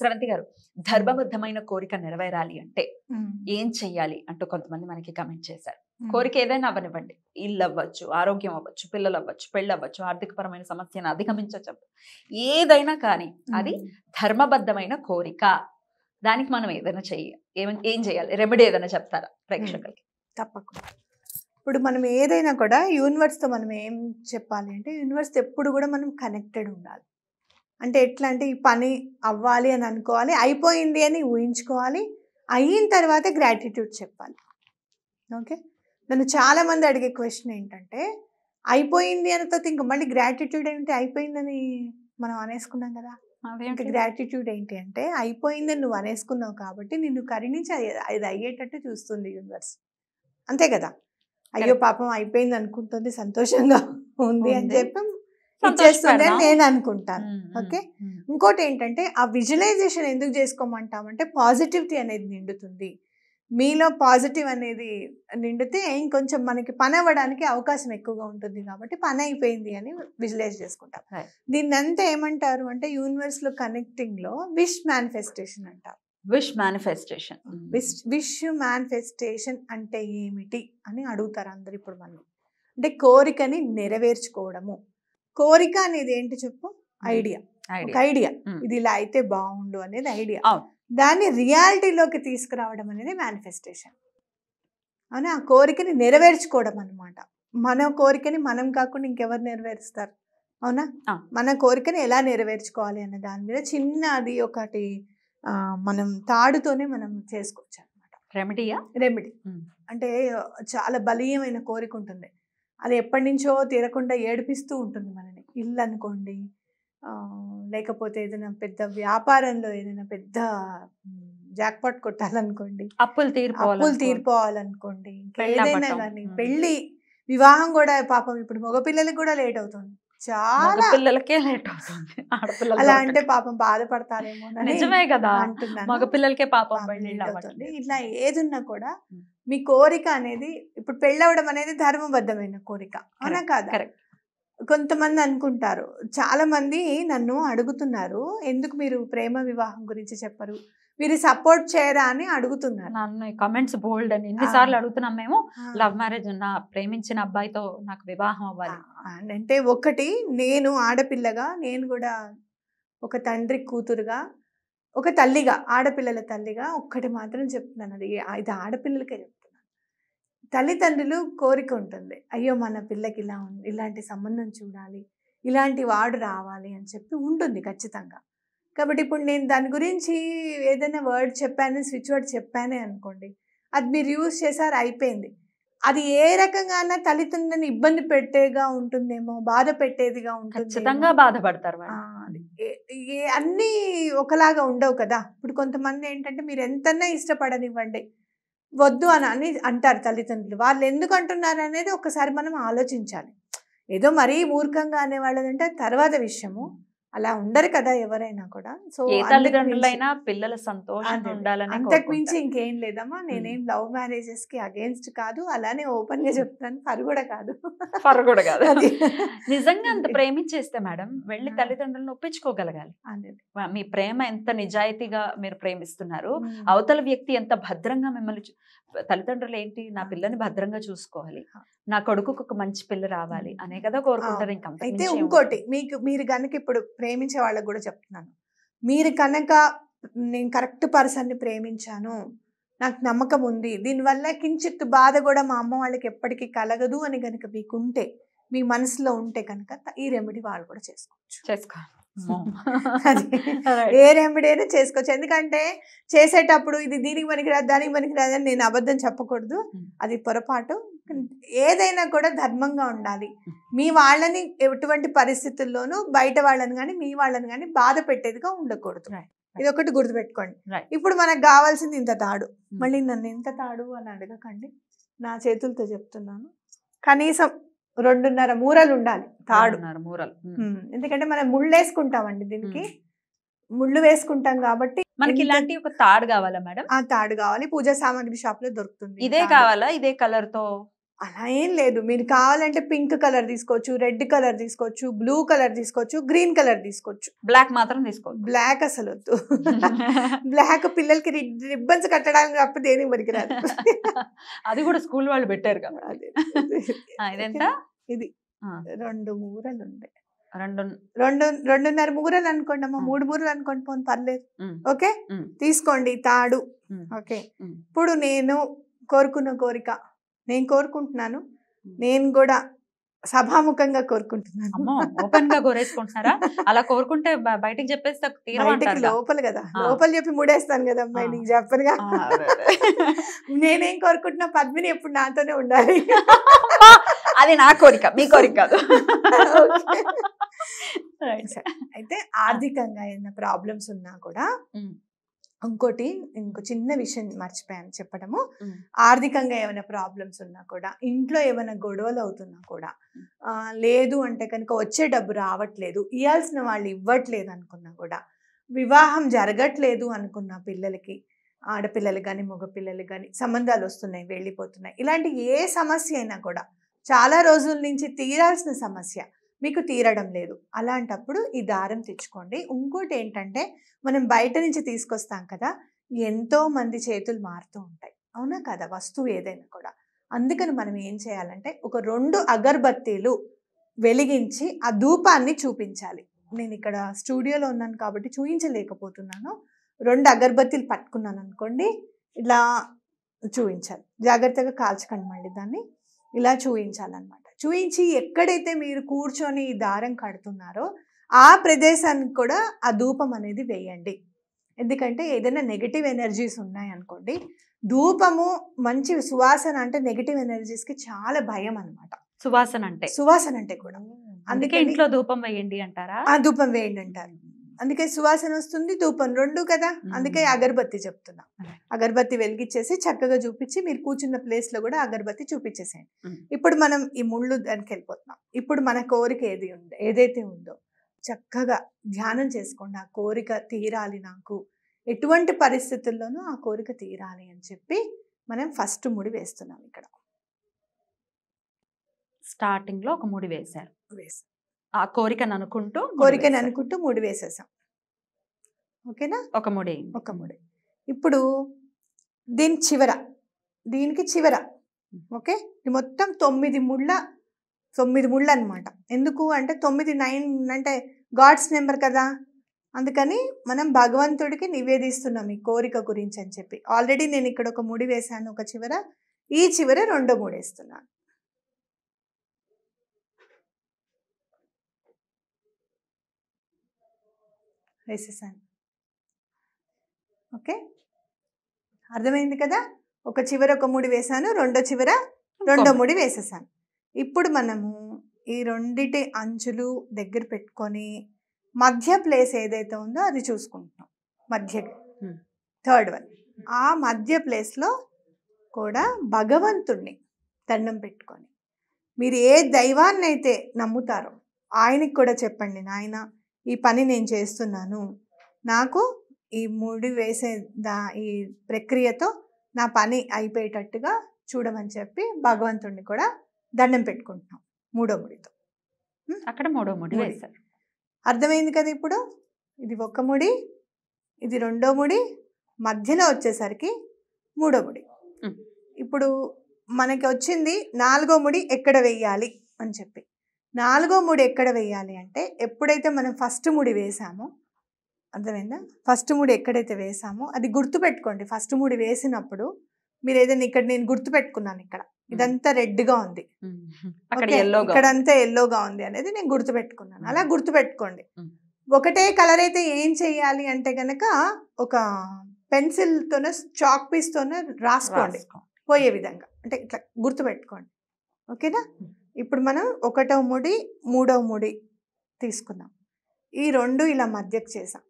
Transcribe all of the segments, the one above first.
స్రవంతి గారు ధర్మబద్ధమైన కోరిక నెరవేరాలి అంటే ఏం చెయ్యాలి అంటూ కొంతమంది మనకి కమెంట్ చేశారు కోరిక ఏదైనా అవ్వనివ్వండి ఇల్లు అవ్వచ్చు ఆరోగ్యం అవ్వచ్చు పిల్లలు అవ్వచ్చు పెళ్ళి అవ్వచ్చు ఆర్థికపరమైన సమస్యను అధిగమించవచ్చు ఏదైనా కానీ అది ధర్మబద్ధమైన కోరిక దానికి మనం ఏదైనా చెయ్యాలి ఏం చేయాలి రెమెడీ ఏదైనా చెప్తారా ప్రేక్షకులకి తప్పకుండా ఇప్పుడు మనం ఏదైనా కూడా యూనివర్స్తో మనం ఏం చెప్పాలి అంటే యూనివర్స్ ఎప్పుడు కూడా మనం కనెక్టెడ్ ఉండాలి అంటే ఎట్లా అంటే ఈ పని అవ్వాలి అని అనుకోవాలి అయిపోయింది అని ఊహించుకోవాలి అయిన తర్వాత గ్రాటిట్యూడ్ చెప్పాలి ఓకే నన్ను చాలామంది అడిగే క్వశ్చన్ ఏంటంటే అయిపోయింది అని తర్వాత ఇంకా మళ్ళీ గ్రాటిట్యూడ్ ఏంటి అయిపోయిందని మనం అనేసుకున్నాం కదా ఇంకా గ్రాటిట్యూడ్ ఏంటి అంటే అయిపోయిందని నువ్వు అనేసుకున్నావు కాబట్టి నిన్ను నుంచి అది అయ్యేటట్టు చూస్తుంది యూనివర్స్ అంతే కదా అయ్యో పాపం అయిపోయింది అనుకుంటుంది సంతోషంగా ఉంది అని చెప్పి ఇచ్చేస్తుంది నేను అనుకుంటాను ఓకే ఇంకోటి ఏంటంటే ఆ విజువలైజేషన్ ఎందుకు చేసుకోమంటామంటే పాజిటివిటీ అనేది నిండుతుంది మీలో పాజిటివ్ అనేది నిండితే ఇంకొంచెం మనకి పని అవ్వడానికి అవకాశం ఎక్కువగా ఉంటుంది కాబట్టి పని అయిపోయింది అని విజువలైజ్ చేసుకుంటాం దీన్ని అంతా ఏమంటారు అంటే యూనివర్స్ లో కనెక్టింగ్ లో విష్ మేనిఫెస్టేషన్ అంటారు wish manifestation wish wish manifestation అంటే ఏమిటి అని అడుగుతారు అందరు ఇప్పుడు మనం అంటే కోరికని నెరవేర్చుకోవడము కోరిక అనేది ఏంటి చెప్పు ఐడియా ఐడియా ఇది ఇలా అయితే బాగుండు అనేది ఐడియా దాన్ని రియాలిటీలోకి తీసుకురావడం అనేది మేనిఫెస్టేషన్ అవునా ఆ కోరికని నెరవేర్చుకోవడం అనమాట మన కోరికని మనం కాకుండా ఇంకెవరు నెరవేరుస్తారు అవునా మన కోరికని ఎలా నెరవేర్చుకోవాలి అనే దాని మీద చిన్నది ఒకటి మనం తాడుతోనే మనం చేసుకోవచ్చు అనమాట రెమెడీయా రెమెడీ అంటే చాలా బలీయమైన కోరిక ఉంటుంది అది ఎప్పటి నుంచో తీరకుండా ఏడిపిస్తూ ఉంటుంది మనని ఇల్లు అనుకోండి లేకపోతే ఏదైనా పెద్ద వ్యాపారంలో ఏదైనా పెద్ద జాక్పాట్ కొట్టాలనుకోండి అప్పులు తీర్పు అప్పులు తీరిపోవాలనుకోండి ఏదైనా కానీ పెళ్ళి వివాహం కూడా పాపం ఇప్పుడు మగపిల్లలకి కూడా లేట్ అవుతుంది చాలా పిల్లలకే లేట్ అవుతుంది అలా అంటే పాపం బాధపడతారేమో నిజమే కదా అంటున్నాను మగపిల్లలకే పాపం అవుతుంది ఇట్లా ఏదున్నా కూడా మీ కోరిక అనేది ఇప్పుడు పెళ్ళవడం అనేది ధర్మబద్ధమైన కోరిక అవునా కాదు కొంతమంది అనుకుంటారు చాలా మంది నన్ను అడుగుతున్నారు ఎందుకు మీరు ప్రేమ వివాహం గురించి చెప్పరు మీరు సపోర్ట్ చేయరా అని అడుగుతున్నారు నన్ను కమెంట్స్ బోల్డ్ అని ఎన్నిసార్లు అడుగుతున్నాం మేము లవ్ మ్యారేజ్ ఉన్న ప్రేమించిన అబ్బాయితో నాకు వివాహం అవ్వాలి అంటే ఒకటి నేను ఆడపిల్లగా నేను కూడా ఒక తండ్రి కూతురుగా ఒక తల్లిగా ఆడపిల్లల తల్లిగా ఒక్కటి మాత్రం చెప్తున్నాను అది ఇది ఆడపిల్లలకే చెప్తున్నాను తల్లిదండ్రులు కోరిక ఉంటుంది అయ్యో మన పిల్లకి ఇలా ఇలాంటి సంబంధం చూడాలి ఇలాంటి వాడు రావాలి అని చెప్పి ఉంటుంది ఖచ్చితంగా కాబట్టి ఇప్పుడు నేను దాని గురించి ఏదైనా వర్డ్ చెప్పాను స్విచ్ వర్డ్ చెప్పానే అనుకోండి అది మీరు యూజ్ చేశారు అయిపోయింది అది ఏ రకంగా తల్లిదండ్రులను ఇబ్బంది పెట్టేగా ఉంటుందేమో బాధ పెట్టేదిగా ఉంటుంది ఖచ్చితంగా బాధపడతారు అన్నీ ఒకలాగా ఉండవు కదా ఇప్పుడు కొంతమంది ఏంటంటే మీరు ఎంతన్నా ఇష్టపడనివ్వండి వద్దు అని అని అంటారు తల్లిదండ్రులు వాళ్ళు ఎందుకు అంటున్నారు అనేది ఒకసారి మనం ఆలోచించాలి ఏదో మరీ మూర్ఖంగా అంటే తర్వాత విషయము అలా ఉండరు కదా ఎవరైనా కూడా సో తల్లిదండ్రులైనా పిల్లల సంతోషం ఉండాలని అంతకు మించి ఇంకేం లేదమ్మా నేనేం లవ్ మ్యారేజెస్ కి అగేన్స్ట్ కాదు అలానే ఓపెన్ గా చెప్తాను పరుగుడ కూడా కాదు పరుగుడ కాదు నిజంగా అంత ప్రేమించేస్తే మేడం వెళ్ళి తల్లిదండ్రులను ఒప్పించుకోగలగాలి మీ ప్రేమ ఎంత నిజాయితీగా మీరు ప్రేమిస్తున్నారు అవతల వ్యక్తి ఎంత భద్రంగా మిమ్మల్ని తల్లిదండ్రులు ఏంటి నా పిల్లని భద్రంగా చూసుకోవాలి నా కొడుకుకు ఒక మంచి పిల్ల రావాలి అనే కదా కోరుకుంటారు ఇంకా అయితే ఇంకోటి మీకు మీరు కనుక ఇప్పుడు ప్రేమించే వాళ్ళకి కూడా చెప్తున్నాను మీరు కనుక నేను కరెక్ట్ పర్సన్ని ప్రేమించాను నాకు నమ్మకం ఉంది దీనివల్ల కించిత్ బాధ కూడా మా అమ్మ వాళ్ళకి ఎప్పటికీ కలగదు అని కనుక మీకు ఉంటే మీ మనసులో ఉంటే కనుక ఈ రెమెడీ వాళ్ళు కూడా చేసుకోవచ్చు చేసుకోవాలి ఏ రెమెడీ అయినా చేసుకోవచ్చు ఎందుకంటే చేసేటప్పుడు ఇది దీనికి పనికిరాదు దానికి పనికిరాదు అని నేను అబద్ధం చెప్పకూడదు అది పొరపాటు ఏదైనా కూడా ధర్మంగా ఉండాలి మీ వాళ్ళని ఎటువంటి పరిస్థితుల్లోనూ బయట వాళ్ళని కానీ మీ వాళ్ళని కానీ బాధ పెట్టేదిగా ఉండకూడదు ఇది ఒకటి గుర్తుపెట్టుకోండి ఇప్పుడు మనకు కావాల్సింది ఇంత తాడు hmm. మళ్ళీ నన్ను ఇంత తాడు అని అడగకండి నా చేతులతో చెప్తున్నాను కనీసం రెండున్నర మూరలు ఉండాలి తాడు మూరలు hmm. Hmm. ఎందుకంటే మనం ముళ్ళు వేసుకుంటామండి దీనికి ముళ్ళు వేసుకుంటాం కాబట్టి మనకి ఇలాంటి ఒక తాడు కావాలా మేడం ఆ తాడు కావాలి పూజా సామాగ్రి షాప్ లో దొరుకుతుంది ఇదే కావాలా ఇదే కలర్ తో అలా ఏం లేదు మీరు కావాలంటే పింక్ కలర్ తీసుకోవచ్చు రెడ్ కలర్ తీసుకోవచ్చు బ్లూ కలర్ తీసుకోవచ్చు గ్రీన్ కలర్ తీసుకోవచ్చు బ్లాక్ మాత్రం తీసుకోవచ్చు బ్లాక్ అసలు వద్దు బ్లాక్ పిల్లలకి రిబ్బన్స్ కట్టడానికి తప్ప మరికి రాదు అది కూడా స్కూల్ వాళ్ళు పెట్టారు కదా అది ఇది రెండు మూరలు ఉండే రెండు రెండు రెండున్నర మూరలు అనుకోండి అమ్మ మూడు మూరలు అనుకోండి పోను పర్లేదు ఓకే తీసుకోండి తాడు ఓకే ఇప్పుడు నేను కోరుకున్న కోరిక నేను కోరుకుంటున్నాను నేను కూడా సభాముఖంగా కోరుకుంటున్నాను ఓపెన్ గా కోరేసుకుంటున్నారా అలా కోరుకుంటే బయటకు చెప్పేస్తే లోపల కదా లోపల చెప్పి ముడేస్తాను కదా అమ్మాయి నీకు చెప్పనుగా నేనేం కోరుకుంటున్నా పద్మిని ఎప్పుడు నాతోనే ఉండాలి అది నా కోరిక మీ కోరిక కాదు అయితే ఆర్థికంగా ఏమైనా ప్రాబ్లమ్స్ ఉన్నా కూడా ఇంకోటి ఇంకో చిన్న విషయం మర్చిపోయాను చెప్పడము ఆర్థికంగా ఏమైనా ప్రాబ్లమ్స్ ఉన్నా కూడా ఇంట్లో ఏమైనా గొడవలు అవుతున్నా కూడా లేదు అంటే కనుక వచ్చే డబ్బు రావట్లేదు ఇవ్వాల్సిన వాళ్ళు ఇవ్వట్లేదు అనుకున్నా కూడా వివాహం జరగట్లేదు అనుకున్న పిల్లలకి ఆడపిల్లలు కానీ మగపిల్లలు కానీ సంబంధాలు వస్తున్నాయి వెళ్ళిపోతున్నాయి ఇలాంటి ఏ సమస్య అయినా కూడా చాలా రోజుల నుంచి తీరాల్సిన సమస్య మీకు తీరడం లేదు అలాంటప్పుడు ఈ దారం తెచ్చుకోండి ఇంకోటి ఏంటంటే మనం బయట నుంచి తీసుకొస్తాం కదా ఎంతో మంది చేతులు మారుతూ ఉంటాయి అవునా కదా వస్తువు ఏదైనా కూడా అందుకని మనం ఏం చేయాలంటే ఒక రెండు అగర్బత్తీలు వెలిగించి ఆ ధూపాన్ని చూపించాలి నేను ఇక్కడ స్టూడియోలో ఉన్నాను కాబట్టి చూపించలేకపోతున్నాను రెండు అగర్బత్తీలు పట్టుకున్నాను అనుకోండి ఇలా చూపించాలి జాగ్రత్తగా కాల్చకండి మళ్ళీ దాన్ని ఇలా చూపించాలన్నమాట చూయించి ఎక్కడైతే మీరు కూర్చొని దారం కడుతున్నారో ఆ ప్రదేశానికి కూడా ఆ ధూపం అనేది వేయండి ఎందుకంటే ఏదైనా నెగిటివ్ ఎనర్జీస్ ఉన్నాయనుకోండి ధూపము మంచి సువాసన అంటే నెగిటివ్ ఎనర్జీస్కి చాలా భయం అనమాట సువాసన అంటే సువాసన అంటే కూడా అందుకే ఇంట్లో ధూపం వేయండి అంటారా ఆ ధూపం వేయండి అంటారు అందుకే సువాసన వస్తుంది ధూపం రెండు కదా అందుకే అగరబత్తి చెప్తున్నా అగరబత్తి వెలిగించేసి చక్కగా చూపించి మీరు కూర్చున్న ప్లేస్లో కూడా అగరబత్తి చూపించేసేయండి ఇప్పుడు మనం ఈ ముళ్ళు దానికి వెళ్ళిపోతున్నాం ఇప్పుడు మన కోరిక ఏది ఉందో ఏదైతే ఉందో చక్కగా ధ్యానం చేసుకోండి ఆ కోరిక తీరాలి నాకు ఎటువంటి పరిస్థితుల్లోనూ ఆ కోరిక తీరాలి అని చెప్పి మనం ఫస్ట్ ముడి వేస్తున్నాం ఇక్కడ స్టార్టింగ్లో ఒక ముడి వేశారు వేసి ఆ కోరికను అనుకుంటూ కోరికను అనుకుంటూ మూడు వేసేసాం ఓకేనా ఒక మూడే ఒక మూడే ఇప్పుడు దీని చివర దీనికి చివర ఓకే మొత్తం తొమ్మిది ముళ్ళ తొమ్మిది ముళ్ళు అనమాట ఎందుకు అంటే తొమ్మిది నైన్ అంటే గాడ్స్ నెంబర్ కదా అందుకని మనం భగవంతుడికి నివేదిస్తున్నాం ఈ కోరిక గురించి అని చెప్పి ఆల్రెడీ నేను ఇక్కడ ఒక ముడి వేశాను ఒక చివర ఈ చివర రెండో వేస్తున్నాను వేసేసాను ఓకే అర్థమైంది కదా ఒక చివర ఒక ముడి వేసాను రెండో చివర రెండో ముడి వేసేసాను ఇప్పుడు మనము ఈ రెండిటి అంచులు దగ్గర పెట్టుకొని మధ్య ప్లేస్ ఏదైతే ఉందో అది చూసుకుంటున్నాం మధ్య థర్డ్ వన్ ఆ మధ్య ప్లేస్లో కూడా భగవంతుణ్ణి దండం పెట్టుకొని మీరు ఏ దైవాన్ని అయితే నమ్ముతారో ఆయనకి కూడా చెప్పండి నాయన ఈ పని నేను చేస్తున్నాను నాకు ఈ ముడి వేసే దా ఈ ప్రక్రియతో నా పని అయిపోయేటట్టుగా చూడమని చెప్పి భగవంతుడిని కూడా దండం పెట్టుకుంటున్నాం మూడో ముడితో అక్కడ మూడో ముడి అర్థమైంది కదా ఇప్పుడు ఇది ఒక ముడి ఇది రెండో ముడి మధ్యలో వచ్చేసరికి మూడో ముడి ఇప్పుడు మనకి వచ్చింది నాలుగో ముడి ఎక్కడ వెయ్యాలి అని చెప్పి నాలుగో ముడి ఎక్కడ వేయాలి అంటే ఎప్పుడైతే మనం ఫస్ట్ ముడి వేసామో అర్థమైందా ఫస్ట్ ముడి ఎక్కడైతే వేసామో అది గుర్తుపెట్టుకోండి ఫస్ట్ ముడి వేసినప్పుడు మీరు ఏదైనా ఇక్కడ నేను గుర్తుపెట్టుకున్నాను ఇక్కడ ఇదంతా రెడ్గా ఉంది ఇక్కడంతా ఎల్లోగా ఉంది అనేది నేను గుర్తుపెట్టుకున్నాను అలా గుర్తుపెట్టుకోండి ఒకటే కలర్ అయితే ఏం చేయాలి అంటే కనుక ఒక పెన్సిల్తోనే చాక్ పీస్తోనే రాసుకోండి పోయే విధంగా అంటే ఇట్లా గుర్తుపెట్టుకోండి ఓకేనా ఇప్పుడు మనం ఒకటవ ముడి మూడవ ముడి తీసుకుందాం ఈ రెండు ఇలా మధ్యకు చేసాం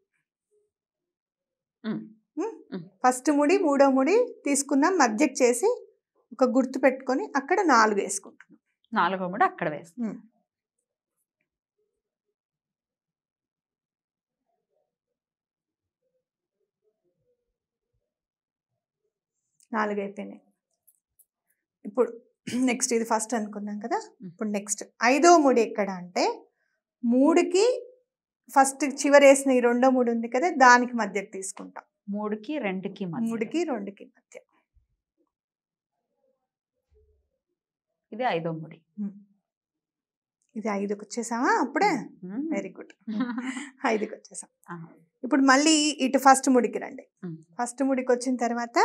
ఫస్ట్ ముడి మూడవ ముడి తీసుకుందాం మధ్యకు చేసి ఒక గుర్తు పెట్టుకొని అక్కడ నాలుగు వేసుకుంటున్నాం నాలుగవ ముడి అక్కడ వేస్తాం నాలుగు అయిపోయినాయి ఇప్పుడు నెక్స్ట్ ఇది ఫస్ట్ అనుకున్నాం కదా ఇప్పుడు నెక్స్ట్ ఐదో మూడు ఎక్కడ అంటే మూడుకి ఫస్ట్ చివరి వేసిన ఈ రెండో మూడు ఉంది కదా దానికి మధ్యకి తీసుకుంటాం మూడుకి రెండుకి మూడుకి రెండుకి మధ్య ఇది ఐదో ముడి ఇది ఐదుకి వచ్చేసామా అప్పుడే వెరీ గుడ్ ఐదుకి వచ్చేసాం ఇప్పుడు మళ్ళీ ఇటు ఫస్ట్ ముడికి రండి ఫస్ట్ ముడికి వచ్చిన తర్వాత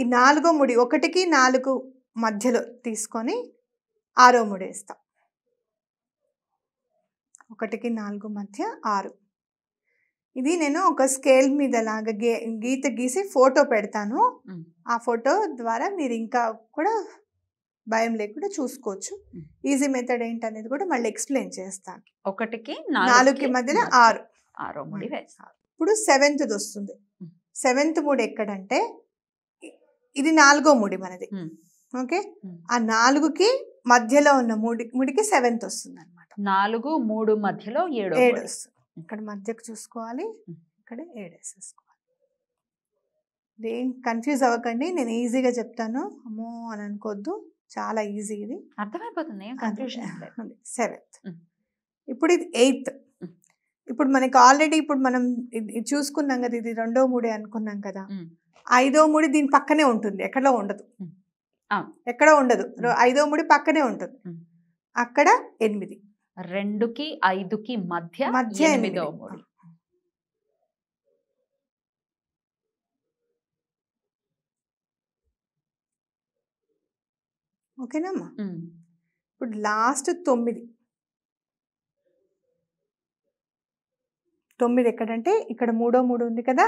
ఈ నాలుగో ముడి ఒకటికి నాలుగు మధ్యలో తీసుకొని ఆరో ముడి వేస్తాం ఒకటికి నాలుగు మధ్య ఆరు ఇది నేను ఒక స్కేల్ మీద లాగా గీ గీత గీసి ఫోటో పెడతాను ఆ ఫోటో ద్వారా మీరు ఇంకా కూడా భయం లేకుండా చూసుకోవచ్చు ఈజీ మెథడ్ ఏంటనేది కూడా మళ్ళీ ఎక్స్ప్లెయిన్ చేస్తాను ఒకటికి నాలుగుకి మధ్యలో ఆరు ఆరో ముడి ఇప్పుడు సెవెంత్ది వస్తుంది సెవెంత్ మూడు ఎక్కడంటే ఇది నాలుగో ముడి మనది ఓకే ఆ నాలుగుకి మధ్యలో ఉన్న ముడి ముడికి సెవెంత్ వస్తుంది అనమాట నాలుగు మూడు మధ్యలో ఏడు ఏడు వస్తుంది ఇక్కడ మధ్యకు చూసుకోవాలి ఇక్కడ ఏడు వేసేసుకోవాలి ఏం కన్ఫ్యూజ్ అవ్వకండి నేను ఈజీగా చెప్తాను అమ్మో అని అనుకోవద్దు చాలా ఈజీ ఇది అర్థమైపోతుంది సెవెంత్ ఇప్పుడు ఇది ఎయిత్ ఇప్పుడు మనకి ఆల్రెడీ ఇప్పుడు మనం చూసుకున్నాం కదా ఇది రెండో మూడే అనుకున్నాం కదా ఐదో ముడి దీని పక్కనే ఉంటుంది ఎక్కడో ఉండదు ఎక్కడ ఉండదు ఐదో ముడి పక్కనే ఉంటుంది అక్కడ ఎనిమిది రెండుకి ఐదుకి మధ్య మధ్య ఎనిమిదో ముడి ఓకేనమ్మా ఇప్పుడు లాస్ట్ తొమ్మిది తొమ్మిది ఎక్కడంటే ఇక్కడ మూడో మూడు ఉంది కదా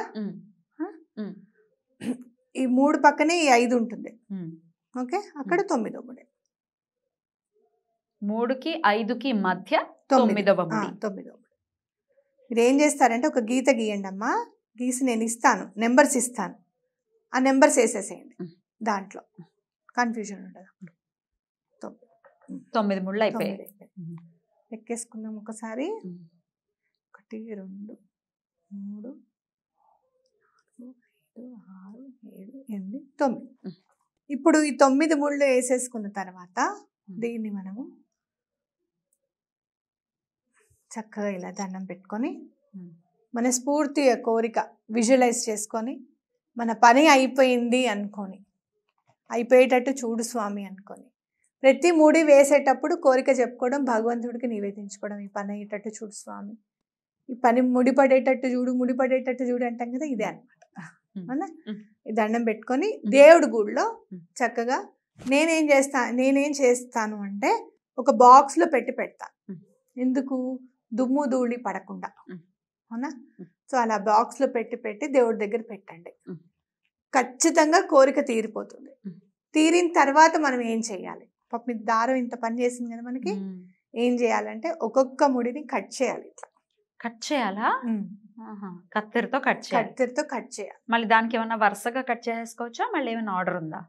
ఈ మూడు పక్కనే ఈ ఐదు ఉంటుంది ఓకే అక్కడ తొమ్మిదవ గుడి మూడుకి ఐదుకి మధ్య తొమ్మిదవ తొమ్మిదవ మీరు ఏం చేస్తారంటే ఒక గీత గీయండి అమ్మా గీసి నేను ఇస్తాను నెంబర్స్ ఇస్తాను ఆ నెంబర్స్ వేసేసేయండి దాంట్లో కన్ఫ్యూజన్ ఉంటుంది తొమ్మిది ముళ్ళు అయిపోయాయి ఎక్కేసుకుందాం ఒకసారి ఒకటి రెండు మూడు నాలుగు ఐదు ఎనిమిది తొమ్మిది ఇప్పుడు ఈ తొమ్మిది ముళ్ళు వేసేసుకున్న తర్వాత దీన్ని మనము చక్కగా ఇలా దండం పెట్టుకొని మన స్ఫూర్తి కోరిక విజువలైజ్ చేసుకొని మన పని అయిపోయింది అనుకొని అయిపోయేటట్టు చూడు స్వామి అనుకొని ప్రతి మూడి వేసేటప్పుడు కోరిక చెప్పుకోవడం భగవంతుడికి నివేదించుకోవడం ఈ పని అయ్యేటట్టు చూడు స్వామి ఈ పని ముడిపడేటట్టు చూడు ముడిపడేటట్టు చూడు అంటాం కదా ఇదే అనమాట దండం పెట్టుకొని దేవుడి గుడిలో చక్కగా నేనేం చేస్తా నేనేం చేస్తాను అంటే ఒక బాక్స్లో పెట్టి పెడతా ఎందుకు దుమ్ము ధూళి పడకుండా అవునా సో అలా బాక్స్లో పెట్టి పెట్టి దేవుడి దగ్గర పెట్టండి ఖచ్చితంగా కోరిక తీరిపోతుంది తీరిన తర్వాత మనం ఏం చేయాలి మీ దారం ఇంత పని చేసింది కదా మనకి ఏం చేయాలంటే ఒక్కొక్క ముడిని కట్ చేయాలి ఇట్లా కట్ చేయాలా కత్తిరితో కట్ చేయాలి కత్తిరితో కట్ చేయాలి మళ్ళీ దానికి ఏమన్నా వరుసగా కట్ చేసేసుకోవచ్చా మళ్ళీ ఏమైనా ఆర్డర్ ఉందా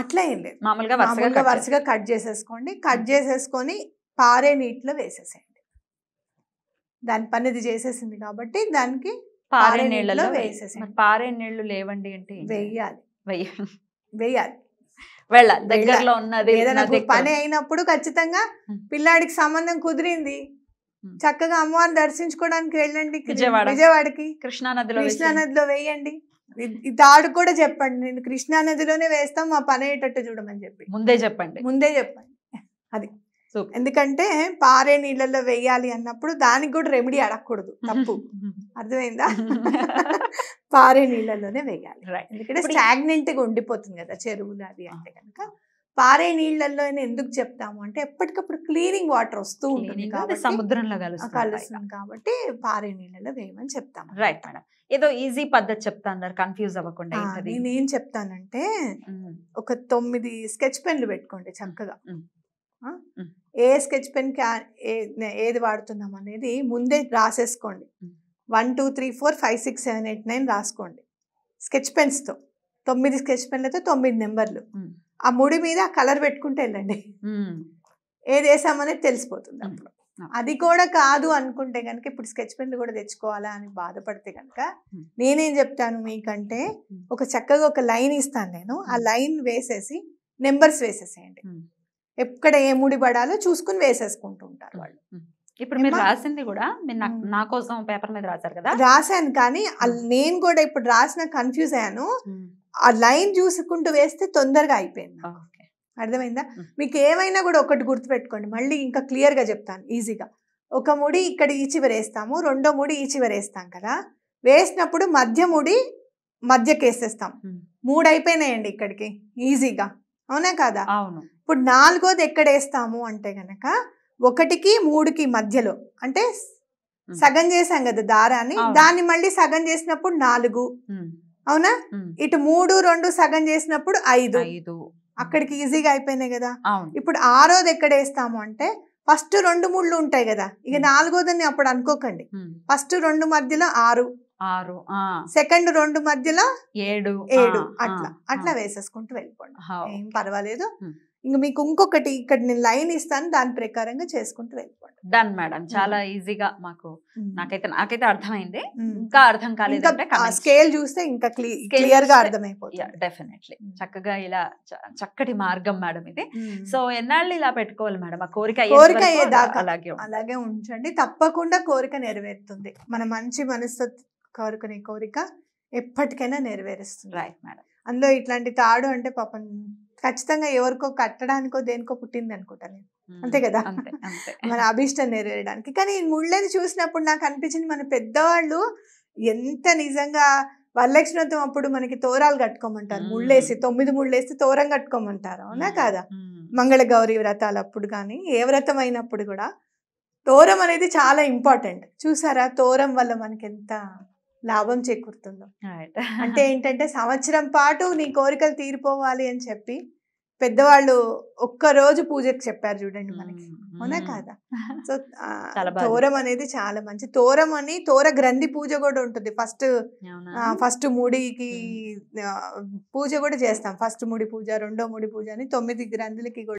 అట్లా ఏం లేదు మామూలుగా వరుసగా వరుసగా కట్ చేసేసుకోండి కట్ చేసేసుకొని పారే నీటిలో వేసేసేయండి దాని పని ఇది చేసేసింది కాబట్టి దానికి పారే నీళ్ళలో వేసేసేయండి పారే నీళ్లు లేవండి అంటే వేయాలి వేయాలి వేయాలి వెళ్ళాలి దగ్గరలో ఉన్నది ఏదైనా పని అయినప్పుడు ఖచ్చితంగా పిల్లాడికి సంబంధం కుదిరింది చక్కగా అమ్మవారిని దర్శించుకోవడానికి వెళ్ళండి విజయవాడకి కృష్ణానదిలో కృష్ణానదిలో వేయండి తాడు కూడా చెప్పండి నేను కృష్ణానదిలోనే వేస్తాం మా పని అయ్యేటట్టు చూడమని చెప్పి ముందే చెప్పండి ముందే చెప్పండి అది ఎందుకంటే పారే నీళ్ళల్లో వేయాలి అన్నప్పుడు దానికి కూడా రెమెడీ అడగకూడదు తప్పు అర్థమైందా పారే నీళ్ళలోనే వేయాలి ఎందుకంటే స్టాగ్నెంట్ గా ఉండిపోతుంది కదా చెరువులు అది అంటే కనుక పారే నీళ్ళల్లోనే ఎందుకు చెప్తాము అంటే ఎప్పటికప్పుడు క్లీనింగ్ వాటర్ వస్తూ ఉంటుంది కాబట్టి సముద్రంలో కలుస్తుంది కాబట్టి పారే నీళ్ళలో వేయమని చెప్తాము రైట్ మేడం ఏదో ఈజీ పద్ధతి చెప్తాను కన్ఫ్యూజ్ అవ్వకుండా ఏం చెప్తానంటే ఒక తొమ్మిది స్కెచ్ పెన్లు పెట్టుకోండి చక్కగా ఏ స్కెచ్ పెన్ ఏది వాడుతున్నాం అనేది ముందే రాసేసుకోండి one two three four five six seven eight nine రాసుకోండి స్కెచ్ పెన్స్తో తొమ్మిది స్కెచ్ పెన్లతో తొమ్మిది నెంబర్లు ఆ ముడి మీద కలర్ పెట్టుకుంటే వెళ్ళండి ఏది వేసామనేది తెలిసిపోతుంది అప్పుడు అది కూడా కాదు అనుకుంటే కనుక ఇప్పుడు స్కెచ్ పెన్లు కూడా తెచ్చుకోవాలా అని బాధపడితే కనుక నేనేం చెప్తాను మీకంటే ఒక చక్కగా ఒక లైన్ ఇస్తాను నేను ఆ లైన్ వేసేసి నెంబర్స్ వేసేసేయండి ఎక్కడ ఏ ముడి పడాలో చూసుకుని వేసేసుకుంటూ ఉంటారు వాళ్ళు ఇప్పుడు మీరు రాసింది కూడా నా కోసం పేపర్ మీద రాశారు కదా రాశాను కానీ నేను కూడా ఇప్పుడు రాసిన కన్ఫ్యూజ్ అయ్యాను ఆ లైన్ చూసుకుంటూ వేస్తే తొందరగా అయిపోయింది అర్థమైందా మీకు ఏమైనా కూడా ఒకటి గుర్తుపెట్టుకోండి మళ్ళీ ఇంకా క్లియర్గా చెప్తాను ఈజీగా ఒక ముడి ఇక్కడ ఈ చివర వేస్తాము రెండో ముడి ఈ చివర వేస్తాం కదా వేసినప్పుడు మధ్య ముడి మధ్యకి వేసేస్తాం మూడు అయిపోయినాయండి ఇక్కడికి ఈజీగా అవునా కాదా అవును ఇప్పుడు నాలుగోది ఎక్కడ వేస్తాము అంటే గనక ఒకటికి మూడుకి మధ్యలో అంటే సగం చేసాం కదా దారాన్ని దాన్ని మళ్ళీ సగం చేసినప్పుడు నాలుగు అవునా ఇటు మూడు రెండు సగం చేసినప్పుడు ఐదు ఐదు అక్కడికి ఈజీగా అయిపోయినాయి కదా ఇప్పుడు ఆరోది ఎక్కడ వేస్తాము అంటే ఫస్ట్ రెండు ముళ్ళు ఉంటాయి కదా ఇక నాలుగోదని అప్పుడు అనుకోకండి ఫస్ట్ రెండు మధ్యలో ఆరు ఆరు సెకండ్ రెండు మధ్యలో ఏడు ఏడు అట్లా అట్లా వేసేసుకుంటూ వెళ్ళిపోండి ఏం పర్వాలేదు ఇంక మీకు ఇంకొకటి ఇక్కడ నేను లైన్ ఇస్తాను దాని ప్రకారంగా చేసుకుంటూ వెళ్ళిపోండి డన్ మేడం చాలా ఈజీగా మాకు నాకైతే నాకైతే అర్థమైంది ఇంకా అర్థం కాలేదు స్కేల్ చూస్తే ఇంకా క్లియర్ గా అర్థమైపోతుంది డెఫినెట్లీ చక్కగా ఇలా చక్కటి మార్గం మేడం ఇది సో ఎన్నాళ్ళు ఇలా పెట్టుకోవాలి మేడం ఆ కోరిక కోరిక అలాగే అలాగే ఉంచండి తప్పకుండా కోరిక నెరవేరుతుంది మన మంచి మనసు కోరుకునే కోరిక ఎప్పటికైనా నెరవేరుస్తుంది రైట్ మేడం అందులో ఇట్లాంటి తాడు అంటే పాపం ఖచ్చితంగా ఎవరికో కట్టడానికో దేనికో పుట్టింది అనుకుంటాను అంతే కదా మన అభిష్టం నెరవేరడానికి కానీ ముళ్ళని చూసినప్పుడు నాకు అనిపించింది మన పెద్దవాళ్ళు ఎంత నిజంగా వరలక్ష్మివ్రతం అప్పుడు మనకి తోరాలు కట్టుకోమంటారు ముళ్ళేసి తొమ్మిది ముళ్ళేసి తోరం కట్టుకోమంటారు అవునా కాదా మంగళ గౌరీ వ్రతాలు అప్పుడు కానీ ఏ వ్రతం అయినప్పుడు కూడా తోరం అనేది చాలా ఇంపార్టెంట్ చూసారా తోరం వల్ల మనకి ఎంత లాభం చేకూరుతుందో అంటే ఏంటంటే సంవత్సరం పాటు నీ కోరికలు తీరిపోవాలి అని చెప్పి పెద్దవాళ్ళు ఒక్కరోజు పూజకి చెప్పారు చూడండి మనకి అవునా కాదా సో తోరం అనేది చాలా మంచి తోరం అని తోర గ్రంథి పూజ కూడా ఉంటుంది ఫస్ట్ ఫస్ట్ ముడికి పూజ కూడా చేస్తాం ఫస్ట్ ముడి పూజ రెండో ముడి పూజ అని తొమ్మిది గ్రంథులకి కూడా